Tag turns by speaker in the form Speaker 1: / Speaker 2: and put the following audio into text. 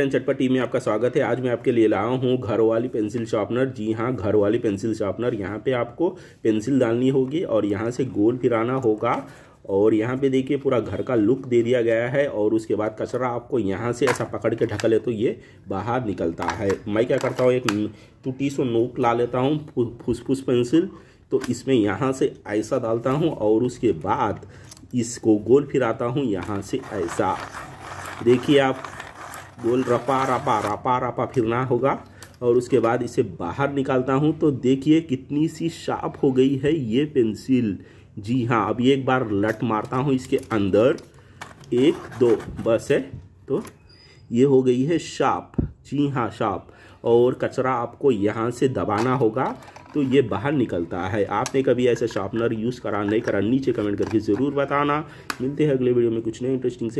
Speaker 1: friend चटपटी में आपका स्वागत है आज मैं आपके लिए लाया हूँ घर वाली पेंसिल शार्पनर जी हाँ घर वाली पेंसिल शार्पनर यहाँ पे आपको पेंसिल डालनी होगी और यहाँ से गोल फिराना होगा और यहाँ पे देखिए पूरा घर का लुक दे दिया गया है और उसके बाद कचरा आपको यहाँ से ऐसा पकड़ के ढक ले तो ये बाहर निकलता है मैं क्या करता हूँ एक टूटी सो नोक ला लेता हूँ फुसफुस पेंसिल तो इसमें यहाँ से ऐसा डालता हूँ और उसके बाद इसको गोल फिराता हूँ यहाँ से ऐसा देखिए आप गोल रपा रपा रपा रपा फिरना होगा और उसके बाद इसे बाहर निकालता हूँ तो देखिए कितनी सी शार्प हो गई है ये पेंसिल जी हाँ अभी एक बार लट मारता हूँ इसके अंदर एक दो बस है तो ये हो गई है शार्प जी हाँ शार्प और कचरा आपको यहाँ से दबाना होगा तो ये बाहर निकलता है आपने कभी ऐसा शार्पनर यूज़ करा नहीं करा नीचे कमेंट करके ज़रूर बताना मिलते हैं अगले वीडियो में कुछ नए इंटरेस्टिंग से